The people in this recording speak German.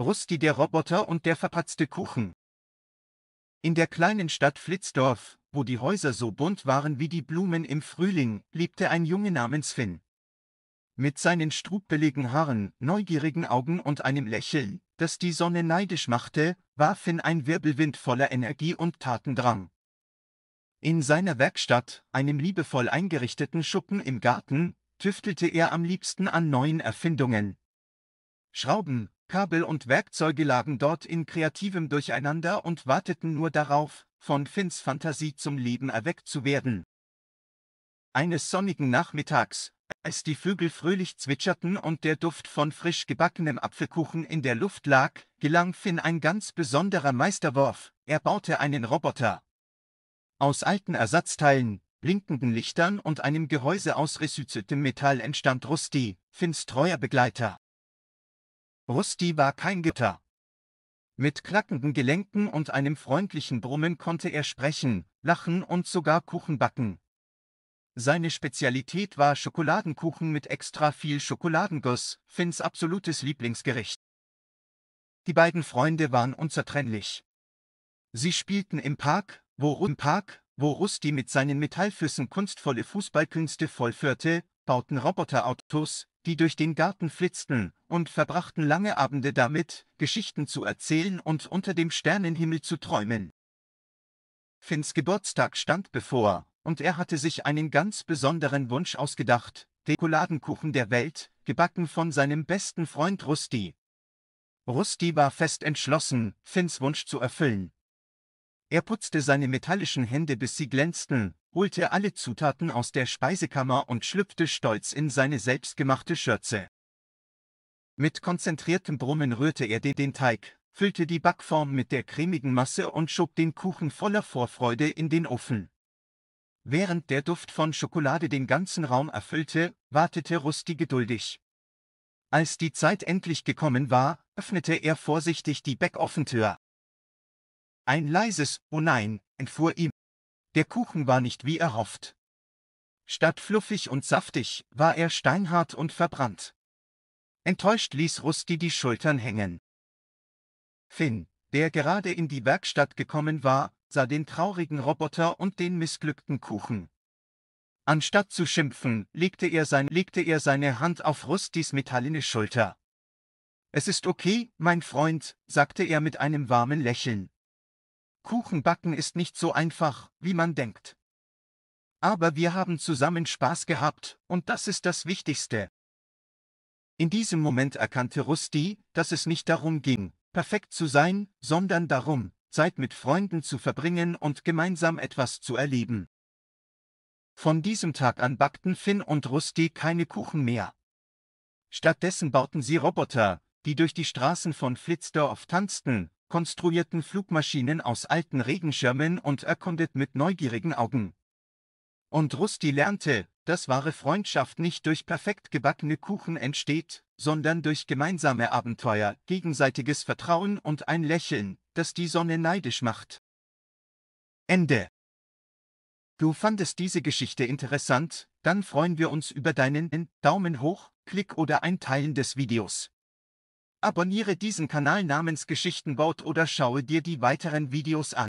Rusty der Roboter und der verpatzte Kuchen. In der kleinen Stadt Flitzdorf, wo die Häuser so bunt waren wie die Blumen im Frühling, lebte ein Junge namens Finn. Mit seinen strubbeligen Haaren, neugierigen Augen und einem Lächeln, das die Sonne neidisch machte, war Finn ein Wirbelwind voller Energie und Tatendrang. In seiner Werkstatt, einem liebevoll eingerichteten Schuppen im Garten, tüftelte er am liebsten an neuen Erfindungen. Schrauben, Kabel und Werkzeuge lagen dort in kreativem Durcheinander und warteten nur darauf, von Finns Fantasie zum Leben erweckt zu werden. Eines sonnigen Nachmittags, als die Vögel fröhlich zwitscherten und der Duft von frisch gebackenem Apfelkuchen in der Luft lag, gelang Finn ein ganz besonderer Meisterwurf, er baute einen Roboter. Aus alten Ersatzteilen, blinkenden Lichtern und einem Gehäuse aus resüzeltem Metall entstand Rusty, Finns treuer Begleiter. Rusty war kein Gitter. Mit klackenden Gelenken und einem freundlichen Brummen konnte er sprechen, lachen und sogar Kuchen backen. Seine Spezialität war Schokoladenkuchen mit extra viel Schokoladenguss, Finns absolutes Lieblingsgericht. Die beiden Freunde waren unzertrennlich. Sie spielten im Park, wo, im Park, wo Rusty mit seinen Metallfüßen kunstvolle Fußballkünste vollführte, bauten Roboterautos, die durch den Garten flitzten, und verbrachten lange Abende damit, Geschichten zu erzählen und unter dem Sternenhimmel zu träumen. Finns Geburtstag stand bevor, und er hatte sich einen ganz besonderen Wunsch ausgedacht, den Schokoladenkuchen der Welt, gebacken von seinem besten Freund Rusti. Rusti war fest entschlossen, Finns Wunsch zu erfüllen. Er putzte seine metallischen Hände bis sie glänzten, holte alle Zutaten aus der Speisekammer und schlüpfte stolz in seine selbstgemachte Schürze. Mit konzentriertem Brummen rührte er den Teig, füllte die Backform mit der cremigen Masse und schob den Kuchen voller Vorfreude in den Ofen. Während der Duft von Schokolade den ganzen Raum erfüllte, wartete Rusty geduldig. Als die Zeit endlich gekommen war, öffnete er vorsichtig die Backoffentür. Ein leises Oh nein, entfuhr ihm, der Kuchen war nicht wie erhofft. Statt fluffig und saftig, war er steinhart und verbrannt. Enttäuscht ließ Rusty die Schultern hängen. Finn, der gerade in die Werkstatt gekommen war, sah den traurigen Roboter und den missglückten Kuchen. Anstatt zu schimpfen, legte er, sein, legte er seine Hand auf Rustys metallene Schulter. Es ist okay, mein Freund, sagte er mit einem warmen Lächeln. Kuchenbacken ist nicht so einfach, wie man denkt. Aber wir haben zusammen Spaß gehabt, und das ist das Wichtigste. In diesem Moment erkannte Rusty, dass es nicht darum ging, perfekt zu sein, sondern darum, Zeit mit Freunden zu verbringen und gemeinsam etwas zu erleben. Von diesem Tag an backten Finn und Rusty keine Kuchen mehr. Stattdessen bauten sie Roboter, die durch die Straßen von Flitzdorf tanzten, konstruierten Flugmaschinen aus alten Regenschirmen und erkundet mit neugierigen Augen. Und Rusty lernte, dass wahre Freundschaft nicht durch perfekt gebackene Kuchen entsteht, sondern durch gemeinsame Abenteuer, gegenseitiges Vertrauen und ein Lächeln, das die Sonne neidisch macht. Ende. Du fandest diese Geschichte interessant, dann freuen wir uns über deinen Daumen hoch, Klick oder ein Teilen des Videos. Abonniere diesen Kanal namens Geschichtenbout oder schaue dir die weiteren Videos an